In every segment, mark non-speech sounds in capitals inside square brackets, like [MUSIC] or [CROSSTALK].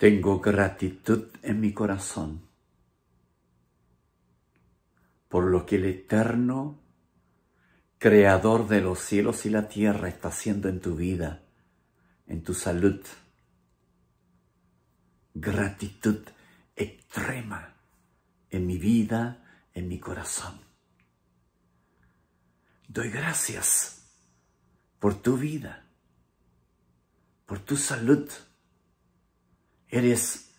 Tengo gratitud en mi corazón por lo que el eterno creador de los cielos y la tierra está haciendo en tu vida, en tu salud. Gratitud extrema en mi vida, en mi corazón. Doy gracias por tu vida, por tu salud eres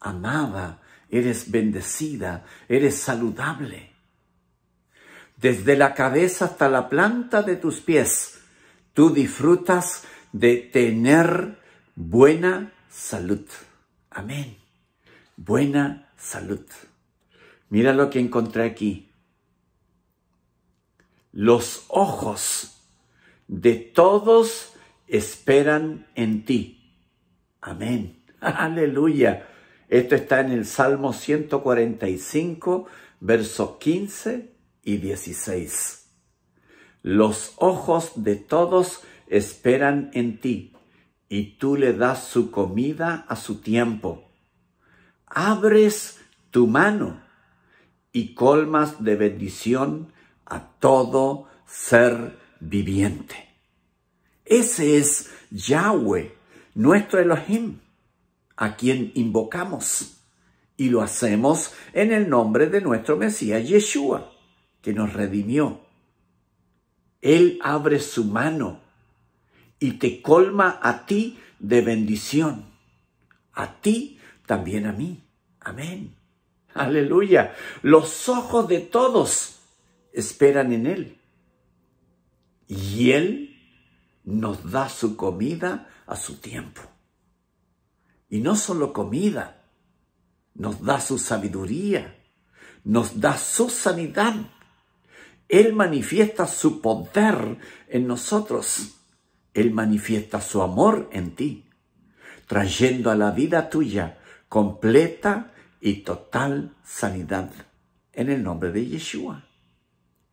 amada, eres bendecida, eres saludable. Desde la cabeza hasta la planta de tus pies, tú disfrutas de tener buena salud. Amén. Buena salud. Mira lo que encontré aquí. Los ojos de todos esperan en ti. Amén. [LAUGHS] Aleluya. Esto está en el Salmo 145, versos 15 y 16. Los ojos de todos esperan en ti, y tú le das su comida a su tiempo. Abres tu mano y colmas de bendición a todo ser viviente. Ese es Yahweh, nuestro Elohim a quien invocamos. Y lo hacemos en el nombre de nuestro Mesías Yeshua, que nos redimió. Él abre su mano y te colma a ti de bendición. A ti, también a mí. Amén. Aleluya. Los ojos de todos esperan en Él. Y Él nos da su comida a su tiempo. Y no solo comida, nos da su sabiduría, nos da su sanidad. Él manifiesta su poder en nosotros. Él manifiesta su amor en ti, trayendo a la vida tuya completa y total sanidad en el nombre de Yeshua.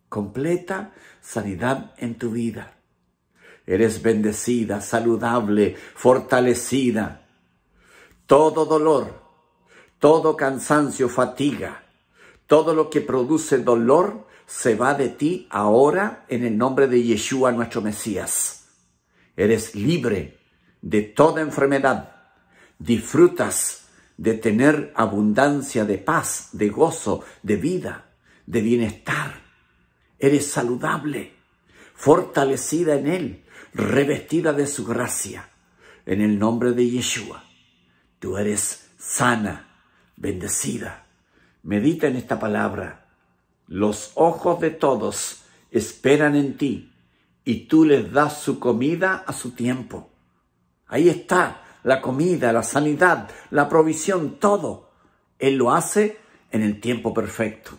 Completa sanidad en tu vida. Eres bendecida, saludable, fortalecida todo dolor, todo cansancio, fatiga, todo lo que produce dolor se va de ti ahora en el nombre de Yeshua nuestro Mesías. Eres libre de toda enfermedad. Disfrutas de tener abundancia de paz, de gozo, de vida, de bienestar. Eres saludable, fortalecida en Él, revestida de su gracia, en el nombre de Yeshua. Tú eres sana, bendecida. Medita en esta palabra. Los ojos de todos esperan en ti y tú les das su comida a su tiempo. Ahí está la comida, la sanidad, la provisión, todo. Él lo hace en el tiempo perfecto.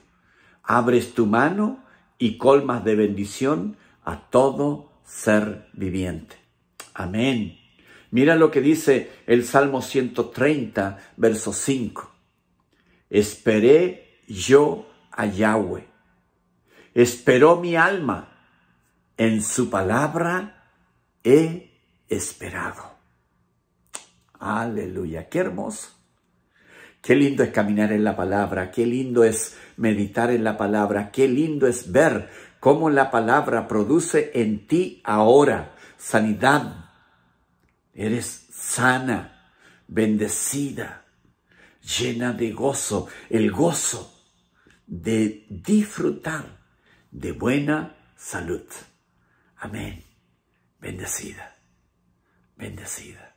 Abres tu mano y colmas de bendición a todo ser viviente. Amén. Mira lo que dice el Salmo 130, verso 5. Esperé yo a Yahweh. Esperó mi alma. En su palabra he esperado. Aleluya. Qué hermoso. Qué lindo es caminar en la palabra, qué lindo es meditar en la palabra, qué lindo es ver cómo la palabra produce en ti ahora sanidad, Eres sana, bendecida, llena de gozo, el gozo de disfrutar de buena salud. Amén. Bendecida, bendecida.